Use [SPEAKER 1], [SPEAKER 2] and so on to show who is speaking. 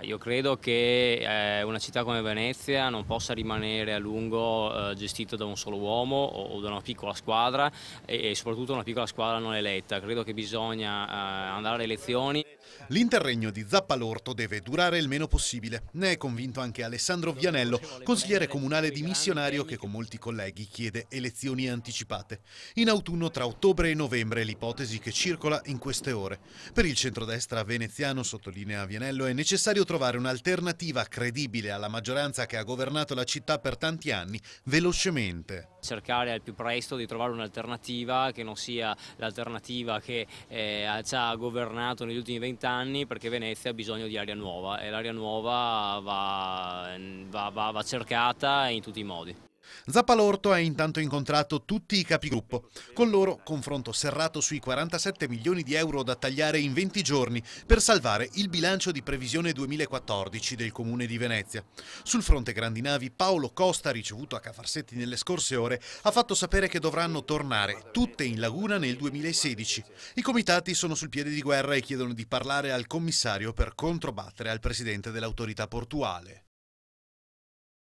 [SPEAKER 1] Io credo che eh, una città come Venezia non possa rimanere a lungo eh, gestita da un solo uomo o, o da una piccola squadra e, e, soprattutto una piccola squadra non eletta. Credo che bisogna eh, andare alle elezioni. L'interregno di Zappalorto deve
[SPEAKER 2] durare il meno possibile. Ne è convinto anche Alessandro Vianello, consigliere comunale di Missionario che con molti colleghi chiede elezioni anticipate. In autunno tra ottobre e novembre l'ipotesi che circola in queste ore. Per il centrodestra veneziano, sottolinea Vianello, è necessario trovare un'alternativa credibile alla maggioranza che ha governato la città per tanti anni, velocemente
[SPEAKER 1] cercare al più presto di trovare un'alternativa che non sia l'alternativa che eh, ci ha governato negli ultimi vent'anni perché Venezia ha bisogno di aria nuova e l'aria nuova va, va, va, va cercata in tutti i modi.
[SPEAKER 2] Zappalorto ha intanto incontrato tutti i capigruppo. Con loro confronto serrato sui 47 milioni di euro da tagliare in 20 giorni per salvare il bilancio di previsione 2014 del Comune di Venezia. Sul fronte grandi navi Paolo Costa, ricevuto a Cafarsetti nelle scorse ore, ha fatto sapere che dovranno tornare tutte in laguna nel 2016. I comitati sono sul piede di guerra e chiedono di parlare al commissario per controbattere al presidente dell'autorità portuale.